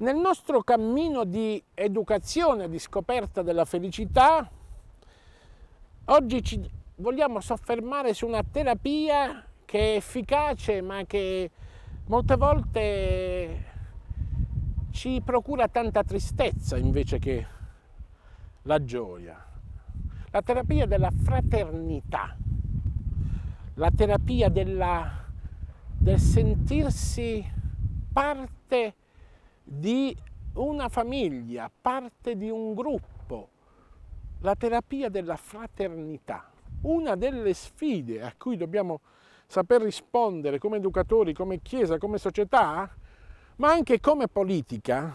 Nel nostro cammino di educazione, di scoperta della felicità, oggi ci vogliamo soffermare su una terapia che è efficace ma che molte volte ci procura tanta tristezza invece che la gioia. La terapia della fraternità, la terapia della, del sentirsi parte di una famiglia, parte di un gruppo, la terapia della fraternità. Una delle sfide a cui dobbiamo saper rispondere come educatori, come Chiesa, come società, ma anche come politica,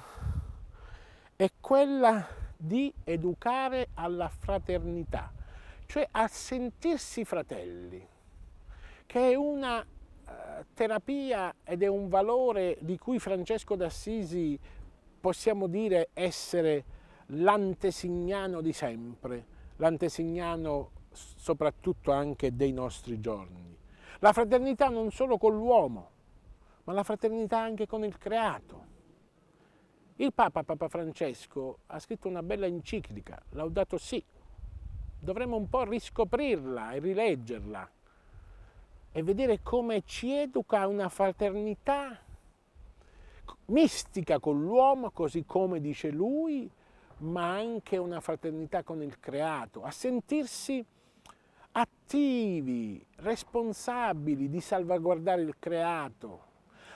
è quella di educare alla fraternità, cioè a sentirsi fratelli, che è una eh, terapia ed è un valore di cui Francesco d'Assisi possiamo dire essere l'antesignano di sempre, l'antesignano soprattutto anche dei nostri giorni. La fraternità non solo con l'uomo, ma la fraternità anche con il creato. Il Papa, Papa Francesco, ha scritto una bella enciclica, Laudato sì. Dovremmo un po' riscoprirla e rileggerla e vedere come ci educa una fraternità mistica con l'uomo, così come dice lui, ma anche una fraternità con il creato, a sentirsi attivi, responsabili di salvaguardare il creato,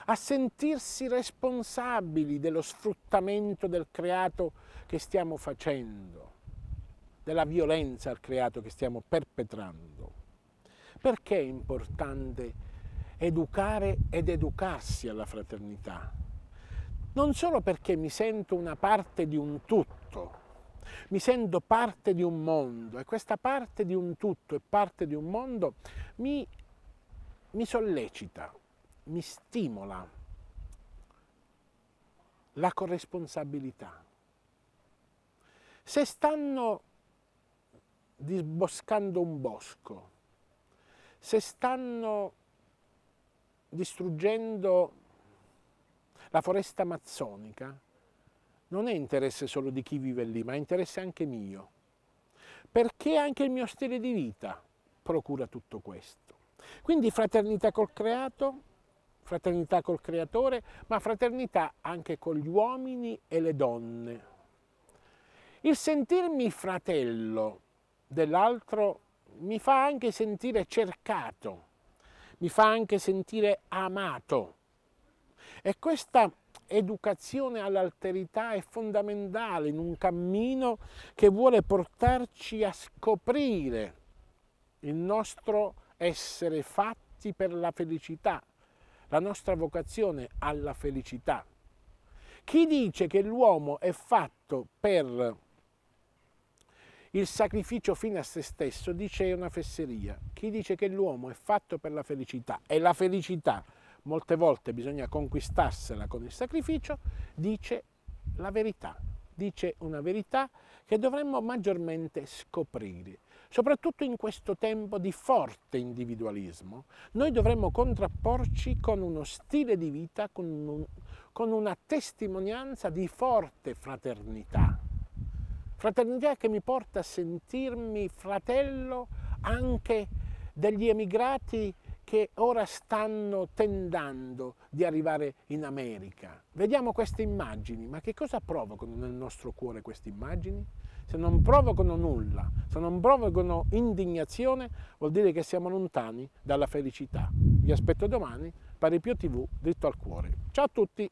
a sentirsi responsabili dello sfruttamento del creato che stiamo facendo, della violenza al creato che stiamo perpetrando. Perché è importante educare ed educarsi alla fraternità? Non solo perché mi sento una parte di un tutto, mi sento parte di un mondo e questa parte di un tutto e parte di un mondo mi, mi sollecita, mi stimola la corresponsabilità. Se stanno disboscando un bosco, se stanno distruggendo la foresta amazzonica, non è interesse solo di chi vive lì, ma è interesse anche mio. Perché anche il mio stile di vita procura tutto questo. Quindi fraternità col creato, fraternità col creatore, ma fraternità anche con gli uomini e le donne. Il sentirmi fratello dell'altro mi fa anche sentire cercato, mi fa anche sentire amato. E questa educazione all'alterità è fondamentale in un cammino che vuole portarci a scoprire il nostro essere fatti per la felicità, la nostra vocazione alla felicità. Chi dice che l'uomo è fatto per il sacrificio fine a se stesso, dice, una fesseria. Chi dice che l'uomo è fatto per la felicità e la felicità molte volte bisogna conquistarsela con il sacrificio, dice la verità, dice una verità che dovremmo maggiormente scoprire. Soprattutto in questo tempo di forte individualismo, noi dovremmo contrapporci con uno stile di vita, con, un, con una testimonianza di forte fraternità. Fraternità che mi porta a sentirmi fratello anche degli emigrati che ora stanno tentando di arrivare in America. Vediamo queste immagini, ma che cosa provocano nel nostro cuore queste immagini? Se non provocano nulla, se non provocano indignazione, vuol dire che siamo lontani dalla felicità. Vi aspetto domani, Pari Pio TV, dritto al cuore. Ciao a tutti!